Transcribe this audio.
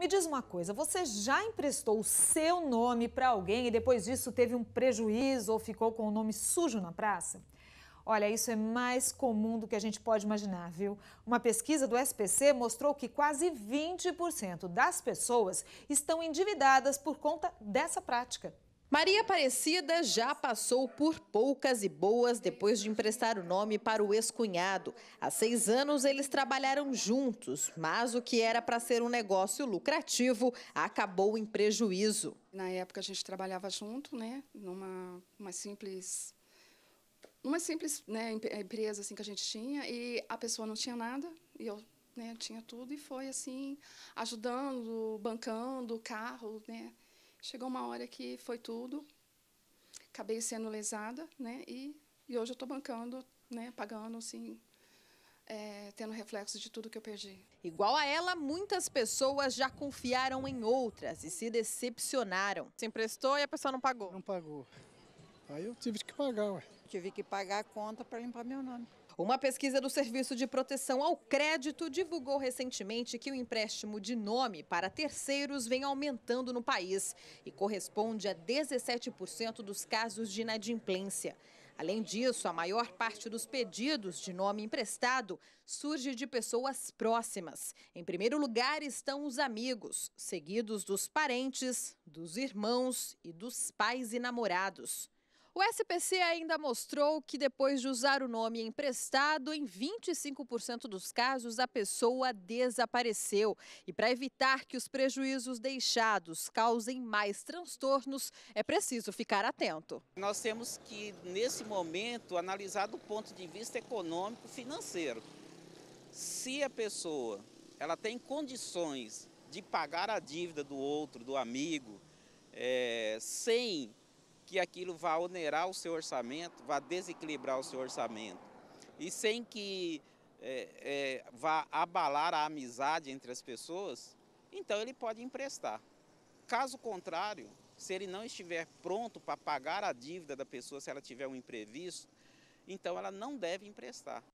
Me diz uma coisa, você já emprestou o seu nome para alguém e depois disso teve um prejuízo ou ficou com o nome sujo na praça? Olha, isso é mais comum do que a gente pode imaginar, viu? Uma pesquisa do SPC mostrou que quase 20% das pessoas estão endividadas por conta dessa prática. Maria Aparecida já passou por poucas e boas depois de emprestar o nome para o ex-cunhado. Há seis anos eles trabalharam juntos, mas o que era para ser um negócio lucrativo acabou em prejuízo. Na época a gente trabalhava junto, né, numa uma simples uma simples né, eh, empresa assim que a gente tinha e a pessoa não tinha nada e eu né, tinha tudo e foi assim ajudando, bancando, carro, né, Chegou uma hora que foi tudo. Acabei sendo lesada, né? E, e hoje eu estou bancando, né? Pagando, assim, é, tendo reflexo de tudo que eu perdi. Igual a ela, muitas pessoas já confiaram em outras e se decepcionaram. Se emprestou e a pessoa não pagou? Não pagou. Aí eu tive que pagar, ué. Tive que pagar a conta para limpar meu nome. Uma pesquisa do Serviço de Proteção ao Crédito divulgou recentemente que o empréstimo de nome para terceiros vem aumentando no país e corresponde a 17% dos casos de inadimplência. Além disso, a maior parte dos pedidos de nome emprestado surge de pessoas próximas. Em primeiro lugar estão os amigos, seguidos dos parentes, dos irmãos e dos pais e namorados. O SPC ainda mostrou que depois de usar o nome emprestado, em 25% dos casos a pessoa desapareceu. E para evitar que os prejuízos deixados causem mais transtornos, é preciso ficar atento. Nós temos que, nesse momento, analisar do ponto de vista econômico financeiro. Se a pessoa ela tem condições de pagar a dívida do outro, do amigo, é, sem que aquilo vá onerar o seu orçamento, vá desequilibrar o seu orçamento. E sem que é, é, vá abalar a amizade entre as pessoas, então ele pode emprestar. Caso contrário, se ele não estiver pronto para pagar a dívida da pessoa, se ela tiver um imprevisto, então ela não deve emprestar.